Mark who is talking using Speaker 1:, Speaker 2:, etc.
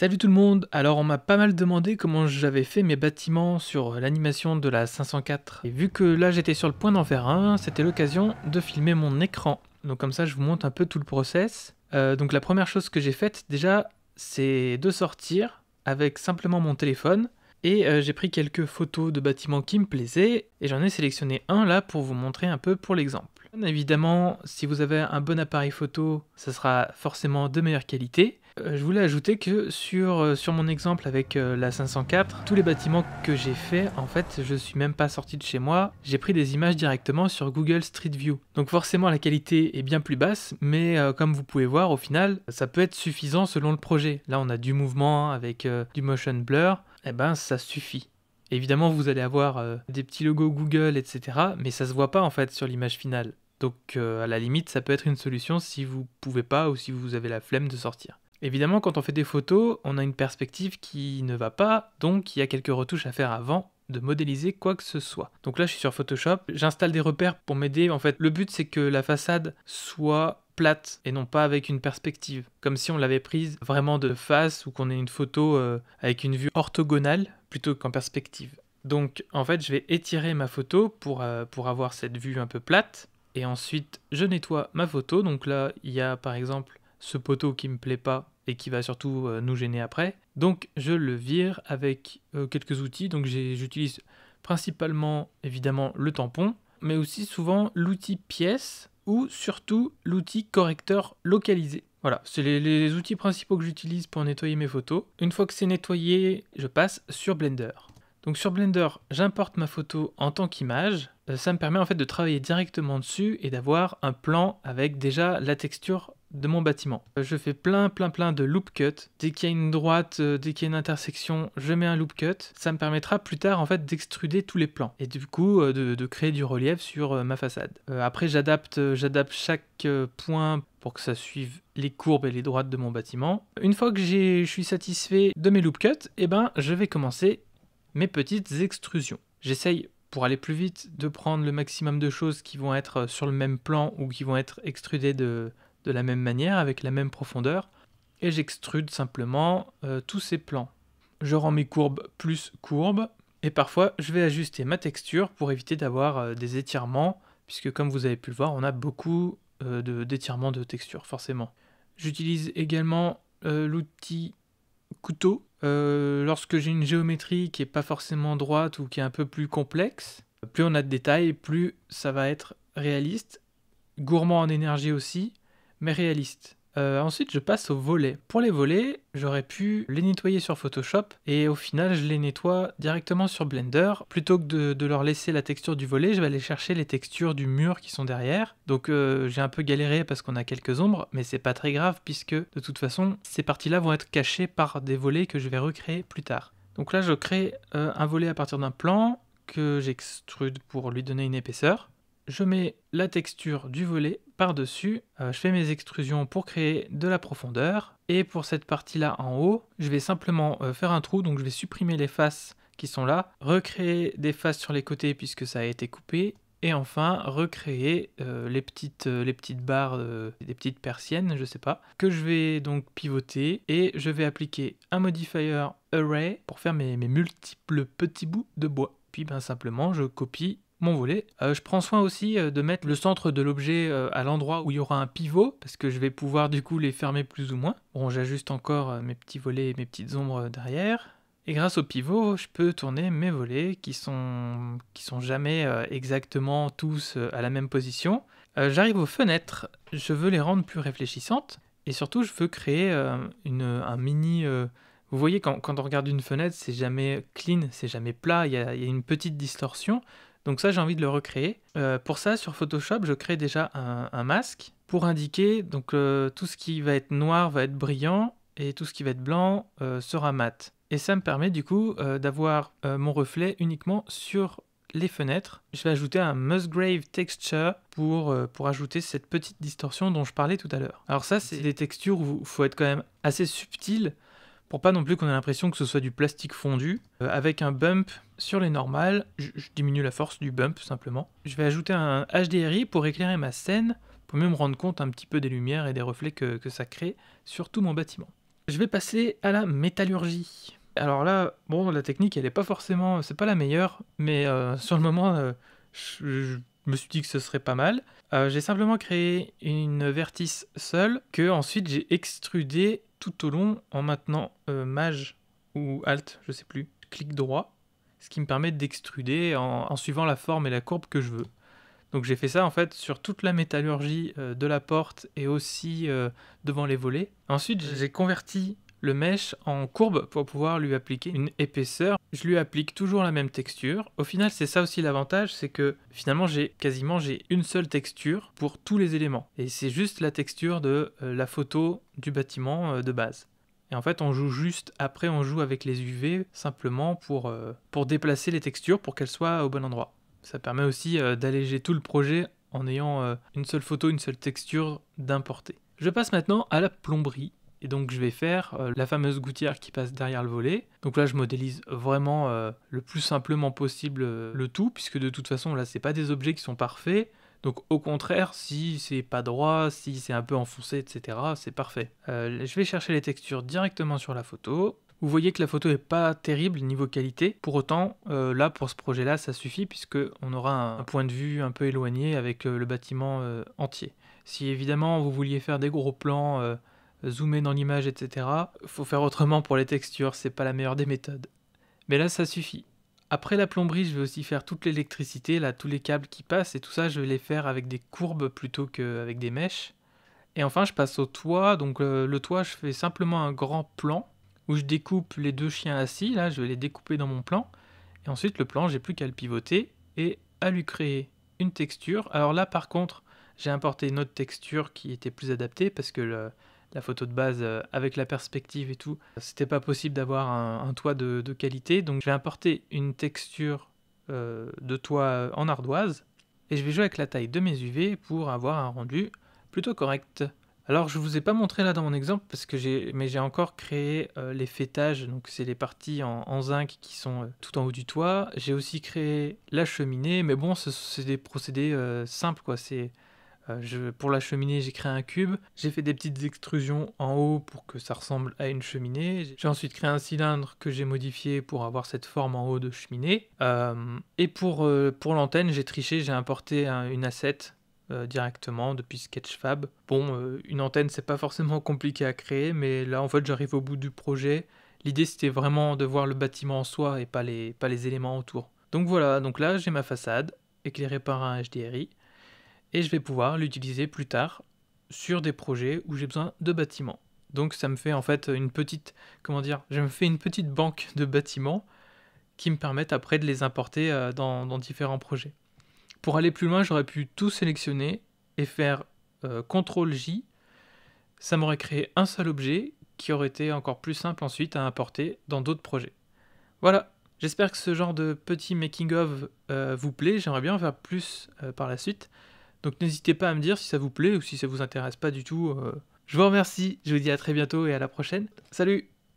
Speaker 1: Salut tout le monde, alors on m'a pas mal demandé comment j'avais fait mes bâtiments sur l'animation de la 504. Et vu que là j'étais sur le point d'en faire un, c'était l'occasion de filmer mon écran. Donc comme ça je vous montre un peu tout le process. Euh, donc la première chose que j'ai faite déjà c'est de sortir avec simplement mon téléphone. Et euh, j'ai pris quelques photos de bâtiments qui me plaisaient et j'en ai sélectionné un là pour vous montrer un peu pour l'exemple. Évidemment, si vous avez un bon appareil photo, ça sera forcément de meilleure qualité. Euh, je voulais ajouter que sur, euh, mon exemple avec euh, la 504, tous les bâtiments que j'ai faits, en fait, je ne suis même pas sorti de chez moi, j'ai pris des images directement sur Google Street View. Donc forcément, la qualité est bien plus basse, mais comme vous pouvez voir, au final, ça peut être suffisant selon le projet. Là, on a du mouvement avec du motion blur, et eh ben ça suffit. Évidemment, vous allez avoir des petits logos Google, etc., mais ça ne se voit pas en fait sur l'image finale. Donc à la limite, ça peut être une solution si vous ne pouvez pas ou si vous avez la flemme de sortir. Évidemment, quand on fait des photos, on a une perspective qui ne va pas, donc il y a quelques retouches à faire avant de modéliser quoi que ce soit. Donc là, je suis sur Photoshop, j'installe des repères pour m'aider. En fait, le but, c'est que la façade soit plate et non pas avec une perspective, comme si on l'avait prise vraiment de face ou qu'on ait une photo euh, avec une vue orthogonale plutôt qu'en perspective. Donc en fait, je vais étirer ma photo pour, euh, pour avoir cette vue un peu plate. Et ensuite, je nettoie ma photo. Donc là, il y a par exemple ce poteau qui me plaît pas, et qui va surtout euh, nous gêner après. Donc je le vire avec euh, quelques outils. Donc j'utilise principalement évidemment le tampon, mais aussi souvent l'outil pièce ou surtout l'outil correcteur localisé. Voilà, c'est les, les, outils principaux que j'utilise pour nettoyer mes photos. Une fois que c'est nettoyé, je passe sur Blender. Donc sur Blender, j'importe ma photo en tant qu'image. Euh, ça me permet en fait de travailler directement dessus et d'avoir un plan avec déjà la texture de mon bâtiment. Euh, je fais plein plein plein de loop cuts. Dès qu'il y a une droite, euh, dès qu'il y a une intersection, je mets un loop cut. Ça me permettra plus tard en fait d'extruder tous les plans et du coup euh, de, créer du relief sur ma façade. après j'adapte j'adapte chaque point pour que ça suive les courbes et les droites de mon bâtiment. Une fois que je suis satisfait de mes loop cuts, eh ben je vais commencer mes petites extrusions. J'essaye pour aller plus vite de prendre le maximum de choses qui vont être sur le même plan ou qui vont être extrudées de de la même manière, avec la même profondeur, et j'extrude simplement euh, tous ces plans. Je rends mes courbes plus courbes, et parfois je vais ajuster ma texture pour éviter d'avoir euh, des étirements, puisque comme vous avez pu le voir, on a beaucoup euh, de d'étirements de, de, texture, forcément. J'utilise également l'outil couteau lorsque j'ai une géométrie qui n'est pas forcément droite ou qui est un peu plus complexe. Plus on a de détails, plus ça va être réaliste, gourmand en énergie aussi, mais réaliste. Euh, ensuite, je passe aux volets. Pour les volets, j'aurais pu les nettoyer sur Photoshop et au final, je les nettoie directement sur Blender. Plutôt que de, leur laisser la texture du volet, je vais aller chercher les textures du mur qui sont derrière. Donc euh, j'ai un peu galéré parce qu'on a quelques ombres, mais c'est pas très grave puisque de toute façon, ces parties-là vont être cachées par des volets que je vais recréer plus tard. Donc là, je crée euh, un volet à partir d'un plan que j'extrude pour lui donner une épaisseur je mets la texture du volet par-dessus, euh, je fais mes extrusions pour créer de la profondeur, et pour cette partie-là en haut, je vais simplement euh, faire un trou, donc je vais supprimer les faces qui sont là, recréer des faces sur les côtés puisque ça a été coupé, et enfin recréer euh, les, petites, les petites barres, des petites persiennes, je sais pas, que je vais donc pivoter et je vais appliquer un modifier array pour faire mes, multiples petits bouts de bois. Puis ben simplement je copie mon volet. Euh, je prends soin aussi euh, de mettre le centre de l'objet euh, à l'endroit où il y aura un pivot, parce que je vais pouvoir du coup les fermer plus ou moins. Bon, j'ajuste encore mes petits volets et mes petites ombres derrière. Et grâce au pivot, je peux tourner mes volets qui sont, qui sont jamais exactement tous à la même position. J'arrive aux fenêtres, je veux les rendre plus réfléchissantes et surtout je veux créer un mini... vous voyez quand, on regarde une fenêtre, c'est jamais clean, c'est jamais plat, il y a une petite distorsion. Donc ça, j'ai envie de le recréer. Euh, pour ça, sur Photoshop, je crée déjà un, masque pour indiquer donc euh, tout ce qui va être noir va être brillant et tout ce qui va être blanc euh, sera mat. Et ça me permet du coup d'avoir mon reflet uniquement sur les fenêtres. Je vais ajouter un Musgrave Texture pour, pour ajouter cette petite distorsion dont je parlais tout à l'heure. Alors ça, c'est des textures où il faut être quand même assez subtil pour pas non plus qu'on ait l'impression que ce soit du plastique fondu. Euh, avec un bump sur les normales, je, diminue la force du bump simplement. Je vais ajouter un HDRI pour éclairer ma scène, pour mieux me rendre compte un petit peu des lumières et des reflets que, que ça crée sur tout mon bâtiment. Je vais passer à la métallurgie. Alors là, bon, la technique, elle n'est pas forcément, c'est pas la meilleure, mais euh, sur le moment, euh, je, me suis dit que ce serait pas mal. j'ai simplement créé une vertice seule que ensuite j'ai extrudé tout au long en maintenant euh, mage Maj ou Alt, je sais plus, clic droit, ce qui me permet d'extruder en, suivant la forme et la courbe que je veux. Donc j'ai fait ça en fait sur toute la métallurgie euh, de la porte et aussi euh, devant les volets. Ensuite j'ai converti le mesh en courbe pour pouvoir lui appliquer une épaisseur. Je lui applique toujours la même texture. Au final, c'est ça aussi l'avantage, c'est que finalement, j'ai quasiment j'ai une seule texture pour tous les éléments. Et c'est juste la texture de euh, la photo du bâtiment euh, de base. Et en fait, on joue juste, après on joue avec les UV, simplement pour, euh, pour déplacer les textures pour qu'elles soient au bon endroit. Ça permet aussi d'alléger tout le projet en ayant une seule photo, une seule texture d'importer. Je passe maintenant à la plomberie. Et donc je vais faire euh, la fameuse gouttière qui passe derrière le volet. Donc là je modélise vraiment euh, le plus simplement possible euh, le tout, puisque de toute façon là c'est pas des objets qui sont parfaits. Donc au contraire, si c'est pas droit, si c'est un peu enfoncé, etc., c'est parfait. je vais chercher les textures directement sur la photo. Vous voyez que la photo n'est pas terrible niveau qualité. Pour autant, là pour ce projet-là, ça suffit puisque on aura un, point de vue un peu éloigné avec le bâtiment entier. Si évidemment vous vouliez faire des gros plans zoomer dans l'image, etc. Faut faire autrement pour les textures, c'est pas la meilleure des méthodes. Mais là, ça suffit. Après la plomberie, je vais aussi faire toute l'électricité, là, tous les câbles qui passent et tout ça, je vais les faire avec des courbes plutôt qu'avec des mèches. Et enfin, je passe au toit. Donc, le toit, je fais simplement un grand plan où je découpe les deux chiens assis. Là, je vais les découper dans mon plan. Et ensuite, le plan, j'ai plus qu'à le pivoter et à lui créer une texture. Alors là, par contre, j'ai importé une autre texture qui était plus adaptée parce que le, la photo de base euh, avec la perspective et tout, c'était pas possible d'avoir un, toit de, qualité. Donc je vais une texture euh, de toit en ardoise et je vais jouer avec la taille de mes UV pour avoir un rendu plutôt correct. Alors je vous ai pas montré là dans mon exemple parce que j'ai, mais j'ai encore créé euh, les fêtages, donc c'est les parties en, zinc qui sont tout en haut du toit. J'ai aussi créé la cheminée, mais bon, c'est, c'est des procédés simples quoi. C'est euh, pour la cheminée, j'ai créé un cube. J'ai fait des petites extrusions en haut pour que ça ressemble à une cheminée. J'ai ensuite créé un cylindre que j'ai modifié pour avoir cette forme en haut de cheminée. Euh, et euh, pour, l'antenne, j'ai triché, j'ai importé une asset directement depuis Sketchfab. Bon, une antenne, c'est pas forcément compliqué à créer, mais là, en fait, j'arrive au bout du projet. L'idée, c'était vraiment de voir le bâtiment en soi et pas les, pas les éléments autour. Donc voilà, donc là, j'ai ma façade éclairée par un HDRI et je vais pouvoir l'utiliser plus tard sur des projets où j'ai besoin de bâtiments. Donc ça me fait en fait une petite, comment dire, je me fais une petite banque de bâtiments qui me permettent après de les importer euh, dans, différents projets. Pour aller plus loin, j'aurais pu tout sélectionner et faire euh, CTRL J. Ça m'aurait créé un seul objet qui aurait été encore plus simple ensuite à importer dans d'autres projets. Voilà, j'espère que ce genre de petit making of euh, vous plaît. J'aimerais bien en faire plus par la suite. Donc n'hésitez pas à me dire si ça vous plaît ou si ça vous intéresse pas du tout. Euh. Je vous remercie, je vous dis à très bientôt et à la prochaine. Salut